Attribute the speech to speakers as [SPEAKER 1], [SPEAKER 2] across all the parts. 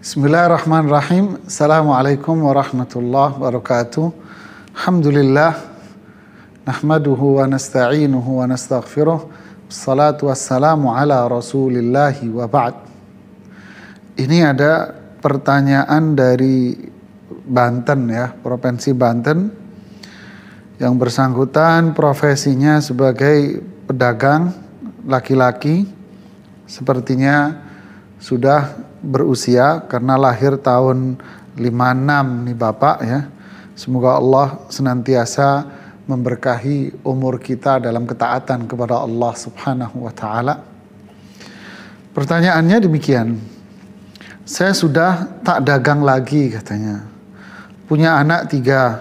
[SPEAKER 1] Bismillahirrahmanirrahim. Assalamualaikum warahmatullahi wabarakatuh. Alhamdulillah. Nahmaduhu wa nasta'inuhu wa nastaghfiruh. Salatu wassalamu ala rasulillahi wa ba'd. Ini ada pertanyaan dari Banten ya, Provinsi Banten. Yang bersangkutan profesinya sebagai pedagang laki-laki. Sepertinya sudah berusia karena lahir tahun 56 nih Bapak ya. Semoga Allah senantiasa memberkahi umur kita dalam ketaatan kepada Allah Subhanahu wa taala. Pertanyaannya demikian. Saya sudah tak dagang lagi katanya. Punya anak tiga,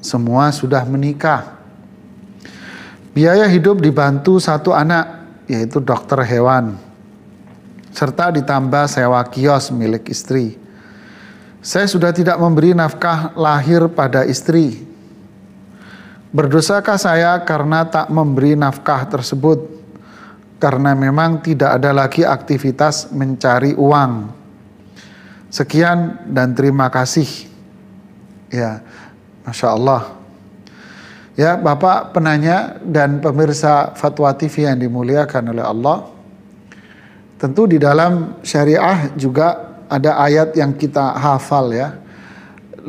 [SPEAKER 1] semua sudah menikah. Biaya hidup dibantu satu anak, yaitu dokter hewan serta ditambah sewa kios milik istri. Saya sudah tidak memberi nafkah lahir pada istri. Berdosakah saya karena tak memberi nafkah tersebut? Karena memang tidak ada lagi aktivitas mencari uang. Sekian dan terima kasih. Ya, masya Allah. Ya, Bapak penanya dan pemirsa Fatwa TV yang dimuliakan oleh Allah Tentu di dalam syariah juga ada ayat yang kita hafal ya.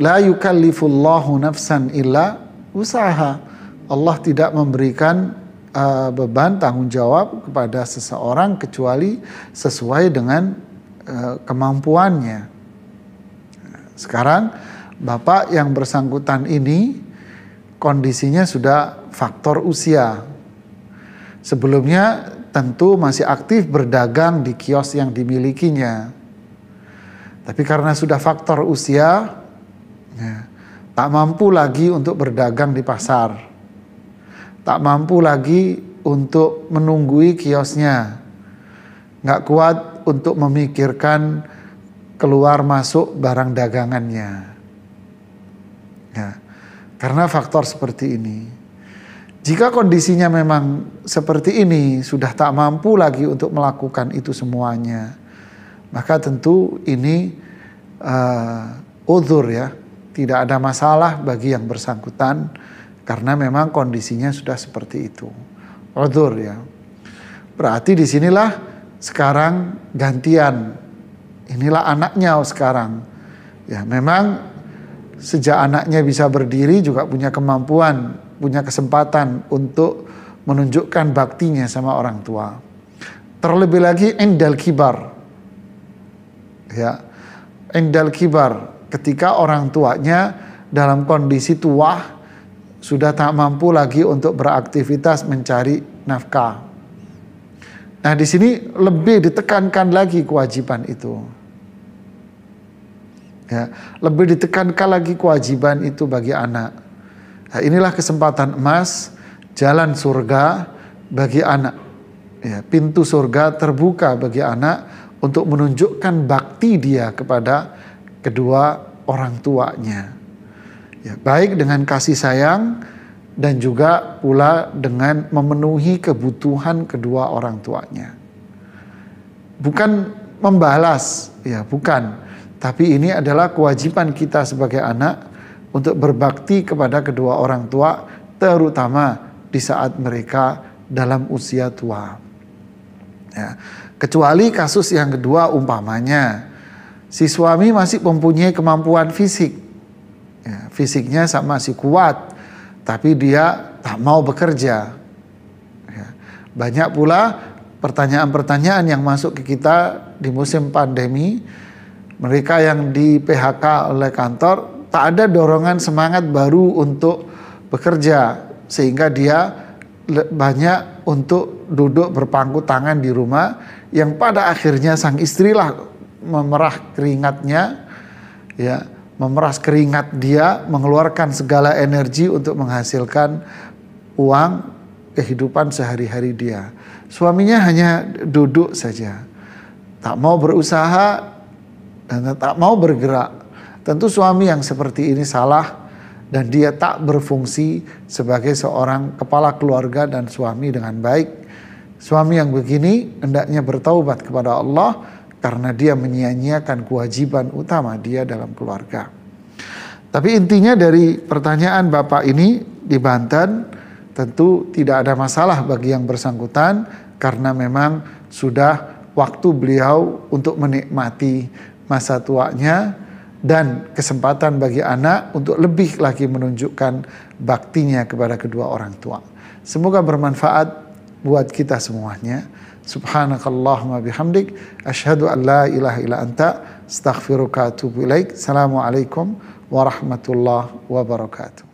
[SPEAKER 1] La yukallifullahu nafsan illa usaha. Allah tidak memberikan uh, beban tanggung jawab kepada seseorang kecuali sesuai dengan uh, kemampuannya. Sekarang bapak yang bersangkutan ini kondisinya sudah faktor usia. Sebelumnya tentu masih aktif berdagang di kios yang dimilikinya. Tapi karena sudah faktor usia, ya, tak mampu lagi untuk berdagang di pasar, tak mampu lagi untuk menunggui kiosnya, nggak kuat untuk memikirkan keluar masuk barang dagangannya. Ya, karena faktor seperti ini. Jika kondisinya memang seperti ini, sudah tak mampu lagi untuk melakukan itu semuanya, maka tentu ini uh, ya, tidak ada masalah bagi yang bersangkutan karena memang kondisinya sudah seperti itu. Uzur ya. Berarti disinilah sekarang gantian. Inilah anaknya sekarang. Ya memang sejak anaknya bisa berdiri juga punya kemampuan punya kesempatan untuk menunjukkan baktinya sama orang tua. Terlebih lagi endal kibar. Ya. Endal kibar ketika orang tuanya dalam kondisi tua sudah tak mampu lagi untuk beraktivitas mencari nafkah. Nah, di sini lebih ditekankan lagi kewajiban itu. Ya, lebih ditekankan lagi kewajiban itu bagi anak. Nah, inilah kesempatan emas jalan surga bagi anak. Ya, pintu surga terbuka bagi anak untuk menunjukkan bakti dia kepada kedua orang tuanya. Ya, baik dengan kasih sayang dan juga pula dengan memenuhi kebutuhan kedua orang tuanya. Bukan membalas, ya bukan. Tapi ini adalah kewajiban kita sebagai anak untuk berbakti kepada kedua orang tua, terutama di saat mereka dalam usia tua. Ya. Kecuali kasus yang kedua, umpamanya si suami masih mempunyai kemampuan fisik, ya, fisiknya sama si kuat, tapi dia tak mau bekerja. Ya. Banyak pula pertanyaan-pertanyaan yang masuk ke kita di musim pandemi. Mereka yang di PHK oleh kantor tak ada dorongan semangat baru untuk bekerja sehingga dia banyak untuk duduk berpangku tangan di rumah yang pada akhirnya sang istrilah memerah keringatnya ya memeras keringat dia mengeluarkan segala energi untuk menghasilkan uang kehidupan sehari-hari dia suaminya hanya duduk saja tak mau berusaha dan tak mau bergerak Tentu suami yang seperti ini salah dan dia tak berfungsi sebagai seorang kepala keluarga dan suami dengan baik. Suami yang begini hendaknya bertaubat kepada Allah karena dia menyia-nyiakan kewajiban utama dia dalam keluarga. Tapi intinya dari pertanyaan Bapak ini di Banten tentu tidak ada masalah bagi yang bersangkutan karena memang sudah waktu beliau untuk menikmati masa tuanya dan kesempatan bagi anak untuk lebih lagi menunjukkan baktinya kepada kedua orang tua. Semoga bermanfaat buat kita semuanya. Subhanakallahumma bihamdik Ashadu an la ilaha ila anta astaghfiruka Assalamualaikum warahmatullahi wabarakatuh.